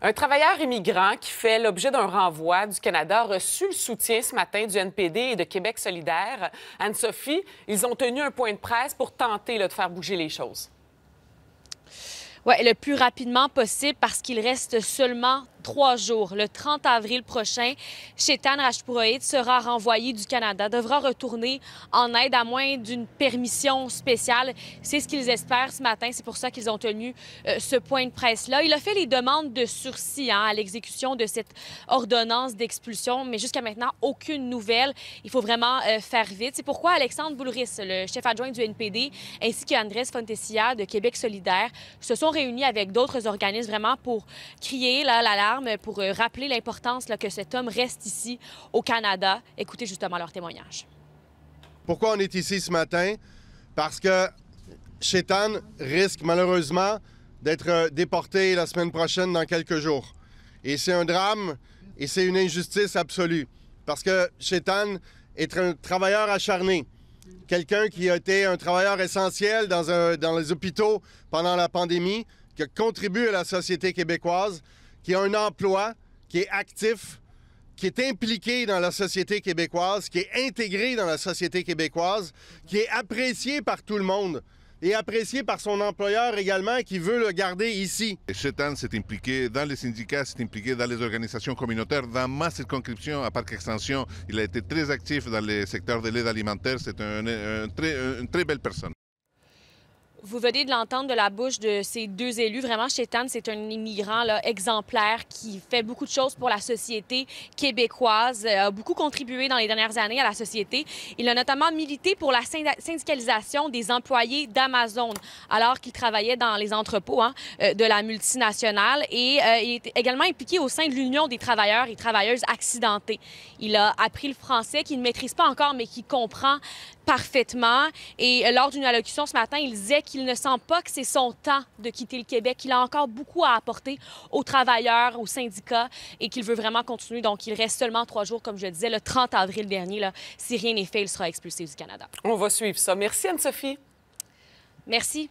Un travailleur immigrant qui fait l'objet d'un renvoi du Canada a reçu le soutien ce matin du NPD et de Québec solidaire. Anne-Sophie, ils ont tenu un point de presse pour tenter de faire bouger les choses le plus rapidement possible parce qu'il reste seulement trois jours. Le 30 avril prochain, Chetan Rajpurohit sera renvoyé du Canada, devra retourner en aide à moins d'une permission spéciale. C'est ce qu'ils espèrent ce matin. C'est pour ça qu'ils ont tenu euh, ce point de presse-là. Il a fait les demandes de sursis hein, à l'exécution de cette ordonnance d'expulsion, mais jusqu'à maintenant, aucune nouvelle. Il faut vraiment euh, faire vite. C'est pourquoi Alexandre Boulris, le chef adjoint du NPD, ainsi qu'Andrés Fontessia de Québec solidaire, se sont réunis avec d'autres organismes vraiment pour crier l'alarme, pour euh, rappeler l'importance que cet homme reste ici au Canada. Écoutez justement leur témoignage. Pourquoi on est ici ce matin? Parce que Chetan risque malheureusement d'être euh, déporté la semaine prochaine dans quelques jours. Et c'est un drame et c'est une injustice absolue. Parce que Chetan est un travailleur acharné quelqu'un qui a été un travailleur essentiel dans, les hôpitaux pendant la pandémie, qui contribue à la société québécoise, qui a un emploi, qui est actif, qui est impliqué dans la société québécoise, qui est intégré dans la société québécoise, qui est apprécié par tout le monde et apprécié par son employeur également qui veut le garder ici. Chetan s'est impliqué dans les syndicats, s'est impliqué dans les organisations communautaires. Dans ma circonscription, à Parc Extension, il a été très actif dans le secteur de l'aide alimentaire. C'est une très belle personne. Vous venez de l'entendre de la bouche de ces deux élus. Vraiment, Chétan, c'est un immigrant exemplaire qui fait beaucoup de choses pour la société québécoise, euh, a beaucoup contribué dans les dernières années à la société. Il a notamment milité pour la syndicalisation des employés d'Amazon, alors qu'il travaillait dans les entrepôts hein, euh, de la multinationale. Et euh, il est également impliqué au sein de l'Union des travailleurs et travailleuses accidentés. Il a appris le français qu'il ne maîtrise pas encore, mais qu'il comprend parfaitement. Et euh, lors d'une allocution ce matin, il disait qu'il ne sent pas que c'est son temps de quitter le Québec. Il a encore beaucoup à apporter aux travailleurs, aux syndicats et qu'il veut vraiment continuer. Donc, il reste seulement trois jours, comme je le disais, le 30 avril dernier. Là, si rien n'est fait, il sera expulsé du Canada. On va suivre ça. Merci, Anne-Sophie. Merci.